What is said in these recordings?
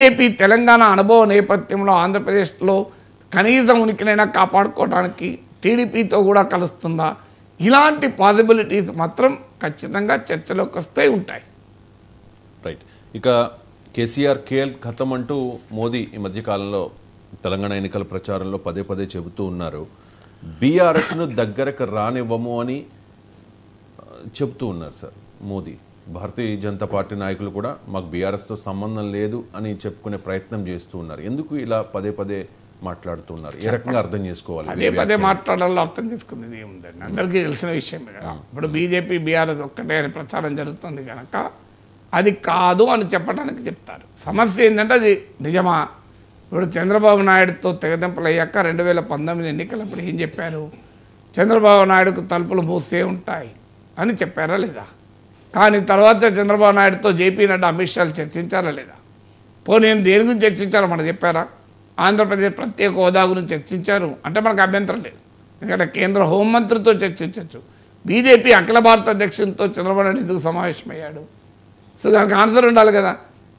BJP Telangana అనుభవ నేపథ్యంలో ఆంధ్రప్రదేశ్లో కనీసం ఉనికినైనా కాపాడుకోవడానికి టీడీపీతో కూడా కలుస్తుందా ఇలాంటి పాసిబిలిటీస్ మాత్రం ఖచ్చితంగా చర్చలోకి వస్తే ఉంటాయి రైట్ ఇక కేసీఆర్ కేఎల్ కథం అంటూ మోదీ ఈ మధ్యకాలంలో తెలంగాణ ఎన్నికల ప్రచారంలో పదే పదే చెబుతూ ఉన్నారు బీఆర్ఎస్ను దగ్గరకు రానివ్వము అని చెబుతూ ఉన్నారు సార్ మోదీ భారతీయ జనతా పార్టీ నాయకులు కూడా మాకు బీఆర్ఎస్తో సంబంధం లేదు అని చెప్పుకునే ప్రయత్నం చేస్తూ ఉన్నారు ఎందుకు ఇలా పదే పదే మాట్లాడుతున్నారు ఏ రకంగా అర్థం చేసుకోవాలి పదే పదే మాట్లాడాలో అర్థం చేసుకునేది ఏముందండి అందరికీ తెలిసిన విషయం ఇప్పుడు బీజేపీ బీఆర్ఎస్ ఒక్కటే అని ప్రచారం జరుగుతుంది కనుక అది కాదు అని చెప్పడానికి చెప్తారు సమస్య ఏంటంటే అది నిజమా ఇప్పుడు చంద్రబాబు నాయుడుతో తెగదెంపలు అయ్యాక రెండు వేల పంతొమ్మిది ఎన్నికలప్పుడు ఏం చెప్పారు చంద్రబాబు నాయుడుకు తలుపులు మూసే ఉంటాయి అని చెప్పారా లేదా కానీ తర్వాత చంద్రబాబు నాయుడుతో జేపీ నడ్డా అమిత్ షాలు చర్చించారా లేదా పోనీ ఏం దేని గురించి చర్చించారో మనం చెప్పారా ఆంధ్రప్రదేశ్ ప్రత్యేక హోదా గురించి చర్చించారు అంటే మనకు అభ్యంతరం లేదు ఎందుకంటే కేంద్ర హోంమంత్రితో చర్చించవచ్చు బీజేపీ అఖిల భారత అధ్యక్షునితో చంద్రబాబు నాయుడు ఎందుకు సమావేశమయ్యాడు సో దానికి ఆన్సర్ ఉండాలి కదా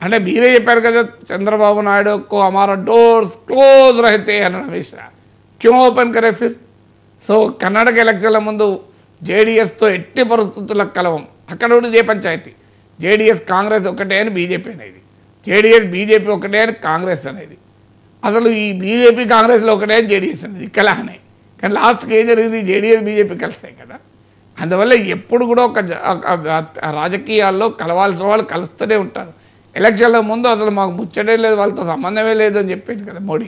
అంటే మీరే చెప్పారు కదా చంద్రబాబు నాయుడు కో అమార డోర్స్ క్లోజ్ రహితే అమిత్ షా క్యూ ఓపెన్ కరే ఫిర్ సో కర్ణాటక ఎలక్షన్ల ముందు జేడీఎస్తో ఎట్టి పరిస్థితుల కలవం అక్కడ కూడా ఇదే పంచాయతీ జేడిఎస్ కాంగ్రెస్ ఒకటే అని బీజేపీ అనేది జేడిఎస్ బీజేపీ ఒకటే అని కాంగ్రెస్ అనేది అసలు ఈ బీజేపీ కాంగ్రెస్లో ఒకటే అని జేడిఎస్ అనేది కలహనే కానీ లాస్ట్కి ఏం జరిగింది జేడిఎస్ బీజేపీ కలుస్తాయి కదా అందువల్ల ఎప్పుడు కూడా ఒక రాజకీయాల్లో కలవాల్సిన వాళ్ళు కలుస్తూనే ఉంటారు ఎలక్షన్ల ముందు అసలు మాకు ముచ్చటే లేదు వాళ్ళతో సంబంధమే లేదు అని చెప్పింది కదా మోడీ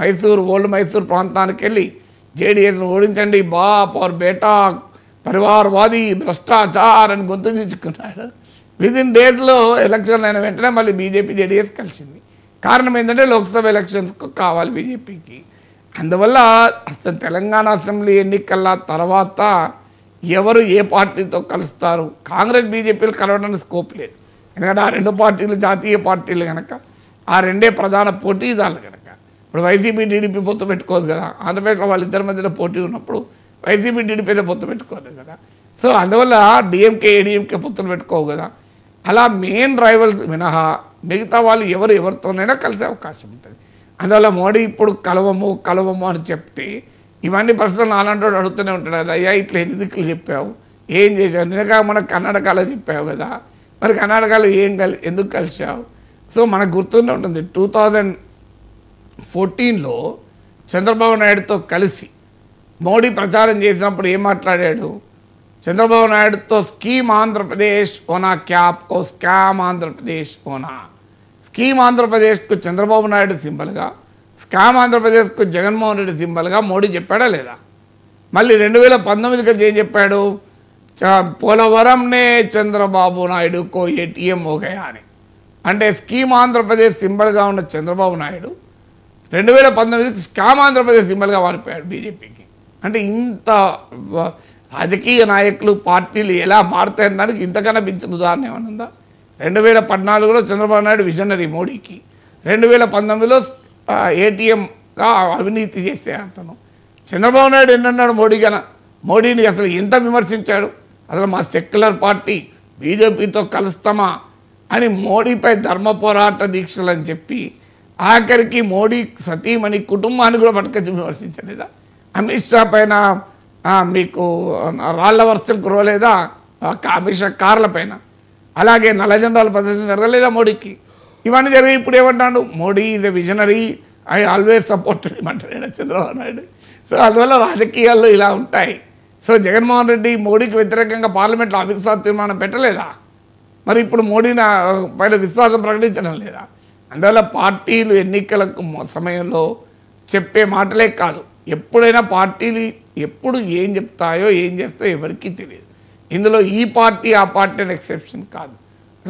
మైసూర్ ఓల్డ్ మైసూర్ ప్రాంతానికి వెళ్ళి జేడిఎస్ను ఓడించండి బా పవర్ బేటా పరివారవాది భ్రష్టాచారాన్ని గొంతు తెచ్చుకున్నాడు విదిన్ డేస్లో ఎలక్షన్ అయిన వెంటనే మళ్ళీ బీజేపీ జేడీఎస్ కలిసింది కారణం ఏంటంటే లోక్సభ ఎలక్షన్స్కు కావాలి బీజేపీకి అందువల్ల అసలు తెలంగాణ అసెంబ్లీ ఎన్నికల తర్వాత ఎవరు ఏ పార్టీతో కలుస్తారు కాంగ్రెస్ బీజేపీలు కలవడానికి స్కోప్ లేదు ఎందుకంటే ఆ రెండు పార్టీలు జాతీయ పార్టీలు కనుక ఆ రెండే ప్రధాన పోటీ కనుక ఇప్పుడు వైసీపీ టీడీపీ పొత్తు పెట్టుకోవచ్చు కదా ఆంధ్రప్రదేశ్లో వాళ్ళిద్దరి మధ్యలో పోటీ ఉన్నప్పుడు వైసీపీ టీడీపీలో పొత్తు పెట్టుకోలేదు కదా సో అందువల్ల డిఎంకే ఏడిఎంకే పొత్తులు పెట్టుకోవు కదా అలా మెయిన్ రైవల్స్ మినహా మిగతా వాళ్ళు ఎవరు ఎవరితోనైనా కలిసే అవకాశం ఉంటుంది అందువల్ల మోడీ ఇప్పుడు కలవము కలవము అని చెప్తే ఇవన్నీ ప్రశ్నలు నాలంటోడు అడుగుతూనే ఉంటాడు కదా అయ్యా ఇట్లా ఎన్ని దిక్కులు చెప్పావు ఏం చేశావు నిన్నగా మన కర్ణాటకలో చెప్పావు కదా మరి కర్ణాటకలో ఏం కలి ఎందుకు కలిసావు సో మనకు గుర్తుండే ఉంటుంది టూ థౌజండ్ ఫోర్టీన్లో చంద్రబాబు నాయుడుతో కలిసి మోడీ ప్రచారం చేసినప్పుడు ఏం మాట్లాడాడు చంద్రబాబు నాయుడుతో స్కీమ్ ఆంధ్రప్రదేశ్ ఓనా క్యాప్ ఓ స్కామ్ ఆంధ్రప్రదేశ్ ఓనా స్కీమ్ ఆంధ్రప్రదేశ్కు చంద్రబాబు నాయుడు సింబల్గా స్కామ్ ఆంధ్రప్రదేశ్కు జగన్మోహన్ రెడ్డి సింబల్గా మోడీ చెప్పాడా లేదా మళ్ళీ రెండు వేల పంతొమ్మిదికి ఏం చెప్పాడు పోలవరంనే చంద్రబాబు నాయుడుకో ఏటీఎం ఓగయా అని అంటే స్కీమ్ ఆంధ్రప్రదేశ్ సింబల్గా ఉన్న చంద్రబాబు నాయుడు రెండు వేల పంతొమ్మిది స్కామ్ ఆంధ్రప్రదేశ్ సింబల్గా మారిపోయాడు బీజేపీకి అంటే ఇంత రాజకీయ నాయకులు పార్టీలు ఎలా మారుతాయని దానికి ఇంతకన్నా మించిన ఉదాహరణ ఏమనుందా రెండు వేల పద్నాలుగులో చంద్రబాబు నాయుడు విజనరీ మోడీకి రెండు వేల పంతొమ్మిదిలో ఏటీఎంగా అవినీతి చేసే అతను చంద్రబాబు నాయుడు ఎన్నన్నాడు మోడీ గన మోడీని అసలు ఎంత విమర్శించాడు అసలు మా సెక్యులర్ పార్టీ బీజేపీతో కలుస్తామా అని మోడీపై ధర్మ పోరాట దీక్షలు అని చెప్పి ఆఖరికి మోడీ సతీమణి కుటుంబాన్ని కూడా పట్టుకొచ్చి విమర్శించలేదా అమిత్ షా పైన మీకు రాళ్ల వర్షం రోలేదా అమిత్ షా కార్ల పైన అలాగే నల్ల జెండాలు ప్రదర్శన జరగలేదా మోడీకి ఇవన్నీ జరిగి ఇప్పుడు ఏమంటాడు Modi is a visionary I always support ఏమంటాడు చంద్రబాబు నాయుడు సో అందువల్ల రాజకీయాల్లో ఇలా ఉంటాయి సో జగన్మోహన్ రెడ్డి మోడీకి వ్యతిరేకంగా పార్లమెంట్లో అవిశ్వాస తీర్మానం పెట్టలేదా మరి ఇప్పుడు మోడీని పైన విశ్వాసం ప్రకటించడం లేదా అందువల్ల పార్టీలు ఎన్నికలకు సమయంలో చెప్పే మాటలే కాదు ఎప్పుడైనా పార్టీలు ఎప్పుడు ఏం చెప్తాయో ఏం చేస్తాయో ఎవరికీ తెలియదు ఇందులో ఈ పార్టీ ఆ పార్టీ అని ఎక్సెప్షన్ కాదు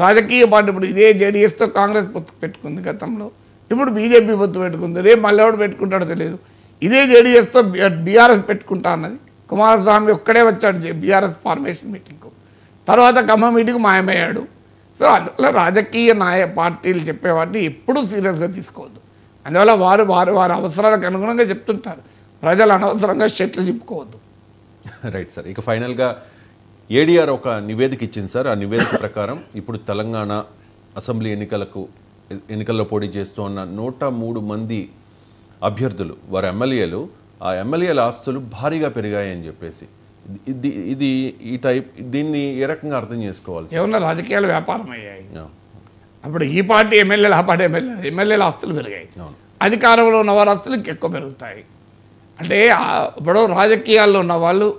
రాజకీయ పార్టీ ఇప్పుడు ఇదే జేడీఎస్తో కాంగ్రెస్ పొత్తు పెట్టుకుంది గతంలో ఇప్పుడు బీజేపీ పొత్తు పెట్టుకుంది రేపు మళ్ళీ ఎవరు పెట్టుకుంటాడో తెలియదు ఇదే జేడీఎస్తో బీఆర్ఎస్ పెట్టుకుంటా అన్నది కుమారస్వామి ఒక్కడే వచ్చాడు బీఆర్ఎస్ ఫార్మేషన్ మీటింగ్కు తర్వాత ఖమ్మం మీటింగ్ మాయమయ్యాడు సో అందువల్ల రాజకీయ నాయ పార్టీలు చెప్పేవాటిని ఎప్పుడూ సీరియస్గా తీసుకోవద్దు అందువల్ల వారు వారు వారి అవసరాలకు అనుగుణంగా చెప్తుంటారు ప్రజలు అనవసరంగా చెట్లు చింపుకోవద్దు రైట్ సార్ ఇక ఫైనల్గా ఏడీఆర్ ఒక నివేదిక ఇచ్చింది సార్ ఆ నివేదిక ప్రకారం ఇప్పుడు తెలంగాణ అసెంబ్లీ ఎన్నికలకు ఎన్నికల్లో పోటీ చేస్తూ ఉన్న నూట మూడు మంది అభ్యర్థులు వారి ఎమ్మెల్యేలు ఆ ఎమ్మెల్యేల ఆస్తులు భారీగా పెరిగాయని చెప్పేసి ఇది ఇది ఈ టైప్ దీన్ని ఏ రకంగా అర్థం చేసుకోవాలి ఏమన్నా రాజకీయాలు వ్యాపారం అయ్యాయి అప్పుడు ఈ పార్టీ ఎమ్మెల్యేలు ఆ పార్టీ ఎమ్మెల్యే ఎమ్మెల్యేల ఆస్తులు పెరిగాయి అధికారంలో ఉన్న వారి ఆస్తులు ఎక్కువ పెరుగుతాయి అంటే ఇప్పుడు రాజకీయాల్లో ఉన్న వాళ్ళు